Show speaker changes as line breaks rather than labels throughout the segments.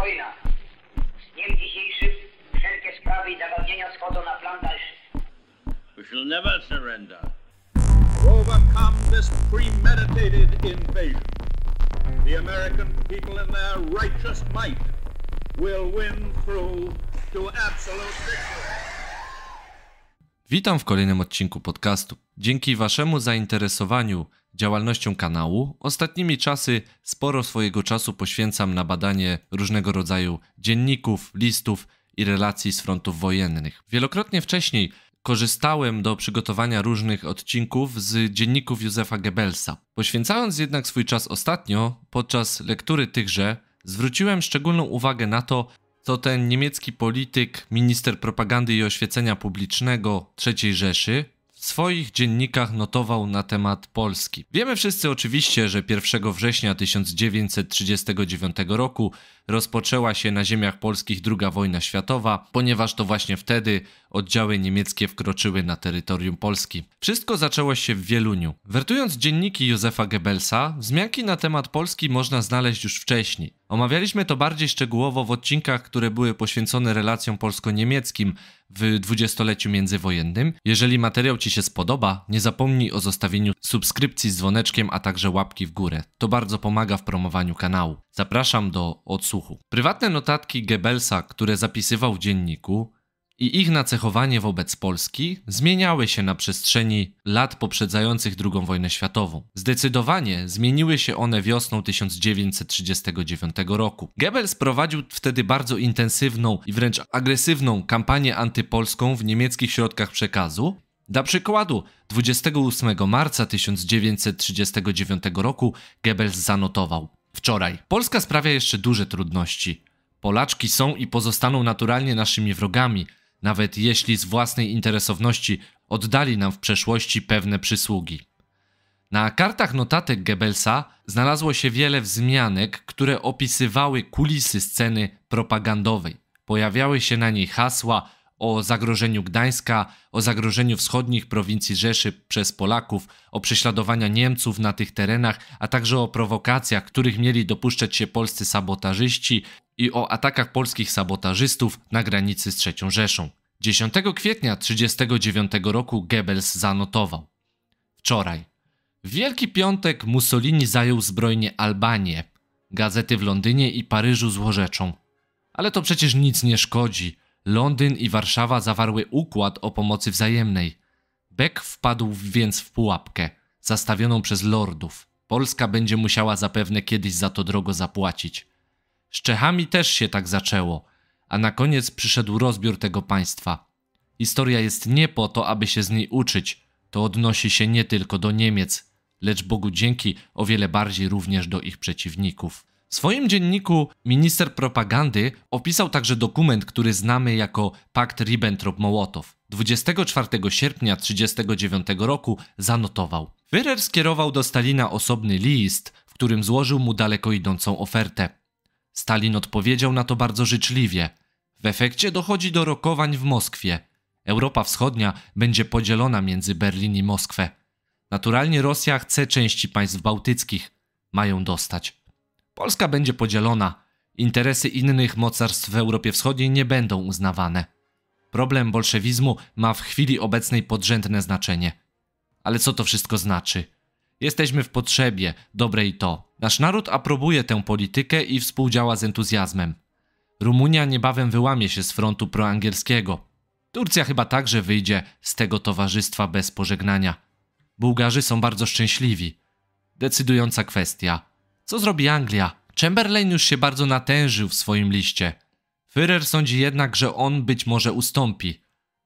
wojna. Z dniem dzisiejszym wszelkie sprawy i zagadnienia schodzą na plan dalszy. We shall never surrender. Overcome this premeditated invasion. The American people in their righteous might will win through to absolute victory. Witam w kolejnym odcinku podcastu. Dzięki Waszemu zainteresowaniu działalnością kanału. Ostatnimi czasy sporo swojego czasu poświęcam na badanie różnego rodzaju dzienników, listów i relacji z frontów wojennych. Wielokrotnie wcześniej korzystałem do przygotowania różnych odcinków z dzienników Józefa Goebbelsa. Poświęcając jednak swój czas ostatnio, podczas lektury tychże, zwróciłem szczególną uwagę na to, co ten niemiecki polityk, minister propagandy i oświecenia publicznego III Rzeszy, w swoich dziennikach notował na temat Polski. Wiemy wszyscy oczywiście, że 1 września 1939 roku rozpoczęła się na ziemiach polskich II wojna światowa, ponieważ to właśnie wtedy oddziały niemieckie wkroczyły na terytorium Polski. Wszystko zaczęło się w Wieluniu. Wertując dzienniki Józefa Goebbelsa, wzmianki na temat Polski można znaleźć już wcześniej. Omawialiśmy to bardziej szczegółowo w odcinkach, które były poświęcone relacjom polsko-niemieckim, w dwudziestoleciu międzywojennym. Jeżeli materiał Ci się spodoba, nie zapomnij o zostawieniu subskrypcji z dzwoneczkiem, a także łapki w górę. To bardzo pomaga w promowaniu kanału. Zapraszam do odsłuchu. Prywatne notatki Goebbelsa, które zapisywał w dzienniku, i ich nacechowanie wobec Polski zmieniały się na przestrzeni lat poprzedzających II wojnę światową. Zdecydowanie zmieniły się one wiosną 1939 roku. Goebbels prowadził wtedy bardzo intensywną i wręcz agresywną kampanię antypolską w niemieckich środkach przekazu, dla przykładu, 28 marca 1939 roku Goebbels zanotował: Wczoraj Polska sprawia jeszcze duże trudności. Polaczki są i pozostaną naturalnie naszymi wrogami, nawet jeśli z własnej interesowności oddali nam w przeszłości pewne przysługi. Na kartach notatek Goebbelsa znalazło się wiele wzmianek, które opisywały kulisy sceny propagandowej. Pojawiały się na niej hasła o zagrożeniu Gdańska, o zagrożeniu wschodnich prowincji Rzeszy przez Polaków, o prześladowania Niemców na tych terenach, a także o prowokacjach, których mieli dopuszczać się polscy sabotażyści, i o atakach polskich sabotażystów na granicy z III Rzeszą. 10 kwietnia 1939 roku Goebbels zanotował. Wczoraj. W Wielki Piątek Mussolini zajął zbrojnie Albanię, gazety w Londynie i Paryżu złorzeczą. Ale to przecież nic nie szkodzi. Londyn i Warszawa zawarły układ o pomocy wzajemnej. Beck wpadł więc w pułapkę, zastawioną przez lordów. Polska będzie musiała zapewne kiedyś za to drogo zapłacić. Z Czechami też się tak zaczęło, a na koniec przyszedł rozbiór tego państwa. Historia jest nie po to, aby się z niej uczyć, to odnosi się nie tylko do Niemiec, lecz Bogu dzięki o wiele bardziej również do ich przeciwników. W swoim dzienniku minister propagandy opisał także dokument, który znamy jako Pakt Ribbentrop-Mołotow. 24 sierpnia 1939 roku zanotował. Führer skierował do Stalina osobny list, w którym złożył mu daleko idącą ofertę. Stalin odpowiedział na to bardzo życzliwie. W efekcie dochodzi do rokowań w Moskwie. Europa Wschodnia będzie podzielona między Berlin i Moskwę. Naturalnie Rosja chce części państw bałtyckich. Mają dostać. Polska będzie podzielona. Interesy innych mocarstw w Europie Wschodniej nie będą uznawane. Problem bolszewizmu ma w chwili obecnej podrzędne znaczenie. Ale co to wszystko znaczy? Jesteśmy w potrzebie dobrej to, Nasz naród aprobuje tę politykę i współdziała z entuzjazmem. Rumunia niebawem wyłamie się z frontu proangielskiego. Turcja chyba także wyjdzie z tego towarzystwa bez pożegnania. Bułgarzy są bardzo szczęśliwi. Decydująca kwestia. Co zrobi Anglia? Chamberlain już się bardzo natężył w swoim liście. Führer sądzi jednak, że on być może ustąpi.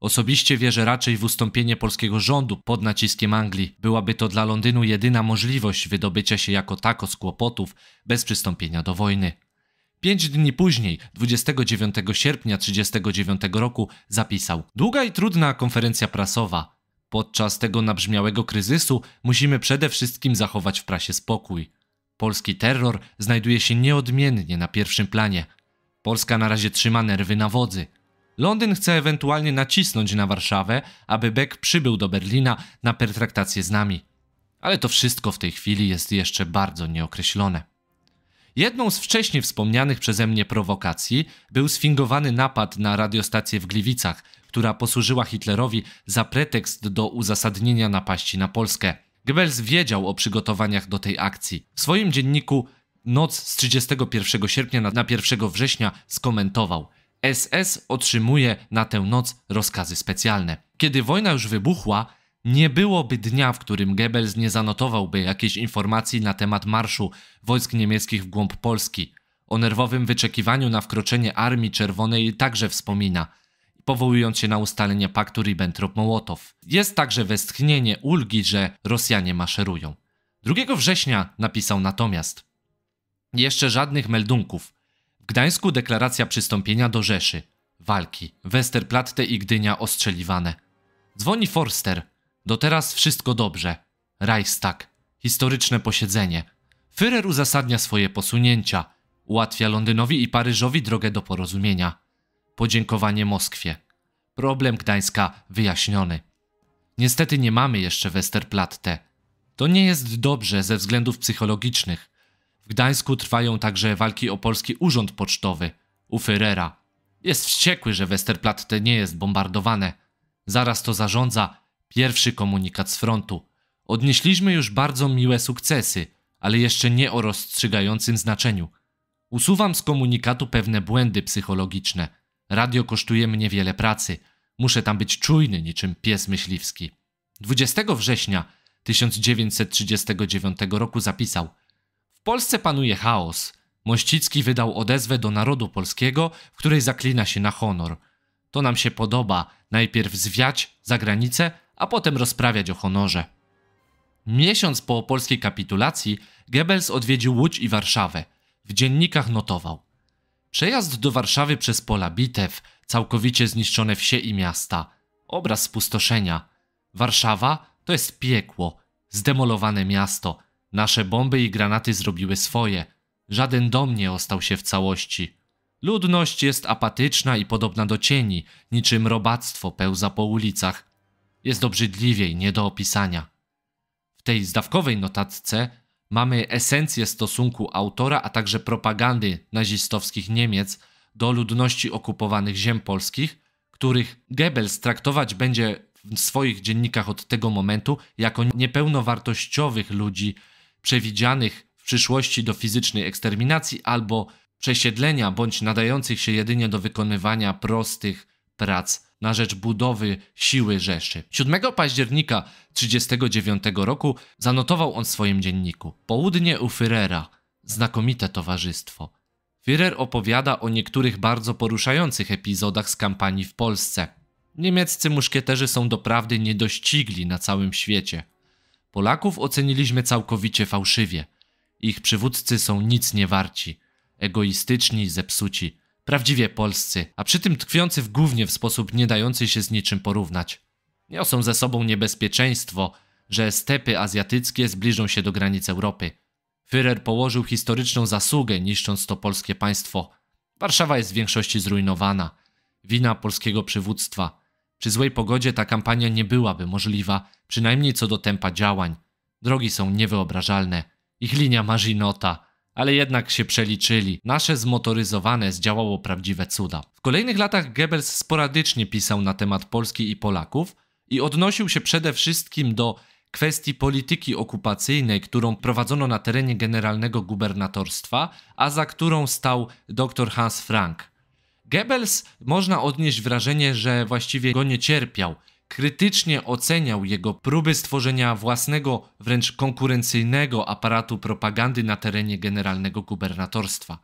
Osobiście wierzę raczej w ustąpienie polskiego rządu pod naciskiem Anglii. Byłaby to dla Londynu jedyna możliwość wydobycia się jako tako z kłopotów bez przystąpienia do wojny. Pięć dni później, 29 sierpnia 1939 roku, zapisał: Długa i trudna konferencja prasowa. Podczas tego nabrzmiałego kryzysu musimy przede wszystkim zachować w prasie spokój. Polski terror znajduje się nieodmiennie na pierwszym planie. Polska na razie trzyma nerwy na wodzy. Londyn chce ewentualnie nacisnąć na Warszawę, aby Beck przybył do Berlina na pertraktację z nami. Ale to wszystko w tej chwili jest jeszcze bardzo nieokreślone. Jedną z wcześniej wspomnianych przeze mnie prowokacji był sfingowany napad na radiostację w Gliwicach, która posłużyła Hitlerowi za pretekst do uzasadnienia napaści na Polskę. Goebbels wiedział o przygotowaniach do tej akcji. W swoim dzienniku Noc z 31 sierpnia na 1 września skomentował – SS otrzymuje na tę noc rozkazy specjalne. Kiedy wojna już wybuchła, nie byłoby dnia, w którym Goebbels nie zanotowałby jakiejś informacji na temat marszu wojsk niemieckich w głąb Polski. O nerwowym wyczekiwaniu na wkroczenie Armii Czerwonej także wspomina, powołując się na ustalenie paktu Ribbentrop-Mołotow. Jest także westchnienie ulgi, że Rosjanie maszerują. 2 września napisał natomiast: Jeszcze żadnych meldunków. Gdańsku deklaracja przystąpienia do Rzeszy. Walki. Westerplatte i Gdynia ostrzeliwane. Dzwoni Forster. Do teraz wszystko dobrze. Reichstag. Historyczne posiedzenie. Führer uzasadnia swoje posunięcia. Ułatwia Londynowi i Paryżowi drogę do porozumienia. Podziękowanie Moskwie. Problem Gdańska wyjaśniony. Niestety nie mamy jeszcze Westerplatte. To nie jest dobrze ze względów psychologicznych. W Gdańsku trwają także walki o polski urząd pocztowy, u Ferrera. Jest wściekły, że Westerplatte nie jest bombardowane. Zaraz to zarządza pierwszy komunikat z frontu. Odnieśliśmy już bardzo miłe sukcesy, ale jeszcze nie o rozstrzygającym znaczeniu. Usuwam z komunikatu pewne błędy psychologiczne. Radio kosztuje mnie wiele pracy. Muszę tam być czujny niczym pies myśliwski. 20 września 1939 roku zapisał – w Polsce panuje chaos. Mościcki wydał odezwę do narodu polskiego, w której zaklina się na honor. To nam się podoba, najpierw zwiać za granicę, a potem rozprawiać o honorze. Miesiąc po polskiej kapitulacji Goebbels odwiedził Łódź i Warszawę. W dziennikach notował. Przejazd do Warszawy przez pola bitew, całkowicie zniszczone wsie i miasta. Obraz spustoszenia. Warszawa to jest piekło, zdemolowane miasto – Nasze bomby i granaty zrobiły swoje. Żaden dom nie ostał się w całości. Ludność jest apatyczna i podobna do cieni, niczym robactwo pełza po ulicach. Jest obrzydliwiej, nie do opisania. W tej zdawkowej notatce mamy esencję stosunku autora, a także propagandy nazistowskich Niemiec do ludności okupowanych ziem polskich, których Goebbels traktować będzie w swoich dziennikach od tego momentu jako niepełnowartościowych ludzi przewidzianych w przyszłości do fizycznej eksterminacji albo przesiedlenia, bądź nadających się jedynie do wykonywania prostych prac na rzecz budowy siły Rzeszy. 7 października 1939 roku zanotował on w swoim dzienniku: Południe u Fyrera, znakomite towarzystwo. Führer opowiada o niektórych bardzo poruszających epizodach z kampanii w Polsce. Niemieccy muszkieterzy są doprawdy niedościgli na całym świecie. Polaków oceniliśmy całkowicie fałszywie. Ich przywódcy są nic nie warci. Egoistyczni, zepsuci, prawdziwie polscy, a przy tym tkwiący w głównie w sposób nie dający się z niczym porównać. Niosą ze sobą niebezpieczeństwo, że stepy azjatyckie zbliżą się do granic Europy. Führer położył historyczną zasługę, niszcząc to polskie państwo. Warszawa jest w większości zrujnowana. Wina polskiego przywództwa – przy złej pogodzie ta kampania nie byłaby możliwa, przynajmniej co do tempa działań. Drogi są niewyobrażalne. Ich linia marzinota, ale jednak się przeliczyli. Nasze zmotoryzowane zdziałało prawdziwe cuda. W kolejnych latach Goebbels sporadycznie pisał na temat Polski i Polaków i odnosił się przede wszystkim do kwestii polityki okupacyjnej, którą prowadzono na terenie generalnego gubernatorstwa, a za którą stał dr Hans Frank. Goebbels można odnieść wrażenie, że właściwie go nie cierpiał. Krytycznie oceniał jego próby stworzenia własnego, wręcz konkurencyjnego aparatu propagandy na terenie generalnego gubernatorstwa.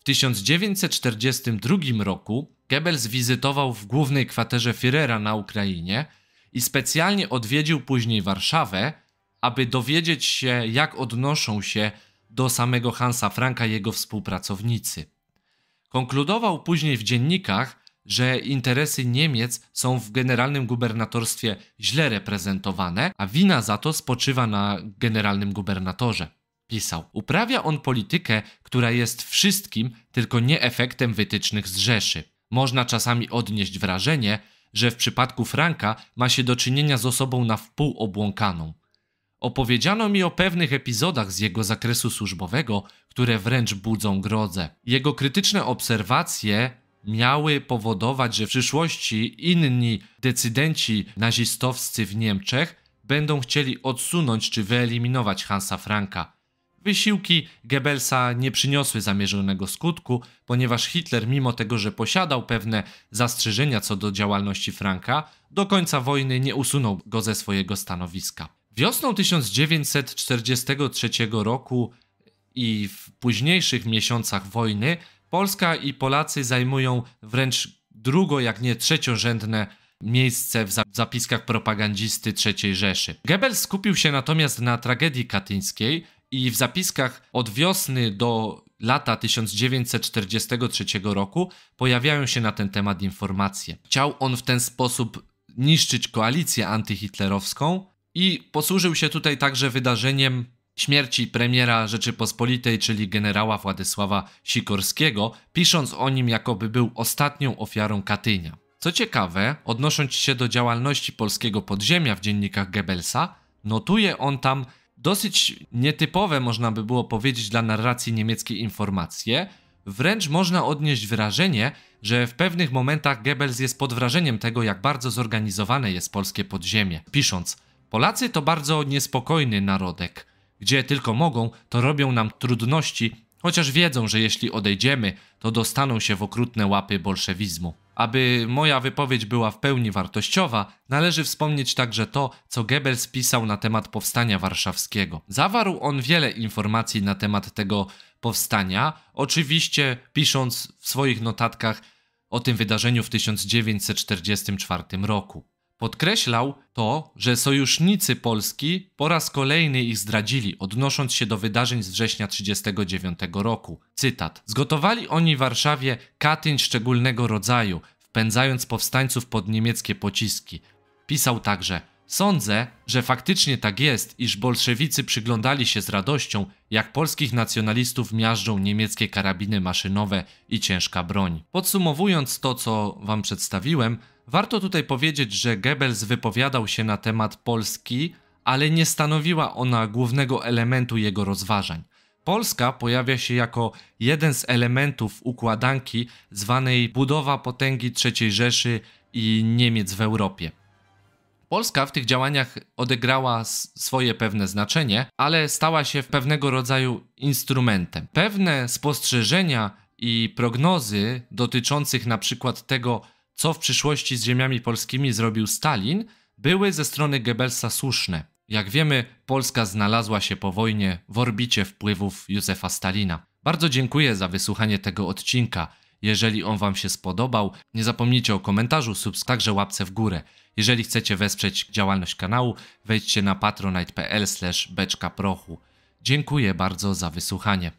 W 1942 roku Goebbels wizytował w głównej kwaterze Führera na Ukrainie i specjalnie odwiedził później Warszawę, aby dowiedzieć się, jak odnoszą się do samego Hansa Franka jego współpracownicy. Konkludował później w dziennikach, że interesy Niemiec są w generalnym gubernatorstwie źle reprezentowane, a wina za to spoczywa na generalnym gubernatorze. Pisał. Uprawia on politykę, która jest wszystkim, tylko nie efektem wytycznych z Rzeszy. Można czasami odnieść wrażenie, że w przypadku Franka ma się do czynienia z osobą na wpół obłąkaną. Opowiedziano mi o pewnych epizodach z jego zakresu służbowego, które wręcz budzą grozę. Jego krytyczne obserwacje miały powodować, że w przyszłości inni decydenci nazistowscy w Niemczech będą chcieli odsunąć czy wyeliminować Hansa Franka. Wysiłki Goebbelsa nie przyniosły zamierzonego skutku, ponieważ Hitler, mimo tego, że posiadał pewne zastrzeżenia co do działalności Franka, do końca wojny nie usunął go ze swojego stanowiska. Wiosną 1943 roku i w późniejszych miesiącach wojny Polska i Polacy zajmują wręcz drugo, jak nie trzeciorzędne miejsce w zapiskach propagandisty III Rzeszy. Goebbels skupił się natomiast na tragedii katyńskiej i w zapiskach od wiosny do lata 1943 roku pojawiają się na ten temat informacje. Chciał on w ten sposób niszczyć koalicję antyhitlerowską i posłużył się tutaj także wydarzeniem śmierci premiera Rzeczypospolitej, czyli generała Władysława Sikorskiego, pisząc o nim jakoby był ostatnią ofiarą Katynia. Co ciekawe, odnosząc się do działalności polskiego podziemia w dziennikach Goebbelsa, notuje on tam dosyć nietypowe, można by było powiedzieć, dla narracji niemieckiej informacje. Wręcz można odnieść wrażenie, że w pewnych momentach Goebbels jest pod wrażeniem tego, jak bardzo zorganizowane jest polskie podziemie, pisząc – Polacy to bardzo niespokojny narodek. Gdzie tylko mogą, to robią nam trudności, chociaż wiedzą, że jeśli odejdziemy, to dostaną się w okrutne łapy bolszewizmu. Aby moja wypowiedź była w pełni wartościowa, należy wspomnieć także to, co Goebbels pisał na temat powstania warszawskiego. Zawarł on wiele informacji na temat tego powstania, oczywiście pisząc w swoich notatkach o tym wydarzeniu w 1944 roku. Podkreślał to, że sojusznicy Polski po raz kolejny ich zdradzili, odnosząc się do wydarzeń z września 1939 roku. Cytat: Zgotowali oni w Warszawie katyń szczególnego rodzaju, wpędzając powstańców pod niemieckie pociski. Pisał także: Sądzę, że faktycznie tak jest, iż bolszewicy przyglądali się z radością, jak polskich nacjonalistów miażdżą niemieckie karabiny maszynowe i ciężka broń. Podsumowując to, co wam przedstawiłem, Warto tutaj powiedzieć, że Goebbels wypowiadał się na temat Polski, ale nie stanowiła ona głównego elementu jego rozważań. Polska pojawia się jako jeden z elementów układanki zwanej budowa potęgi III Rzeszy i Niemiec w Europie. Polska w tych działaniach odegrała swoje pewne znaczenie, ale stała się pewnego rodzaju instrumentem. Pewne spostrzeżenia i prognozy dotyczących na przykład tego, co w przyszłości z ziemiami polskimi zrobił Stalin, były ze strony Goebbelsa słuszne. Jak wiemy, Polska znalazła się po wojnie w orbicie wpływów Józefa Stalina. Bardzo dziękuję za wysłuchanie tego odcinka. Jeżeli on Wam się spodobał, nie zapomnijcie o komentarzu, subs, także łapce w górę. Jeżeli chcecie wesprzeć działalność kanału, wejdźcie na patronite.pl beczka Dziękuję bardzo za wysłuchanie.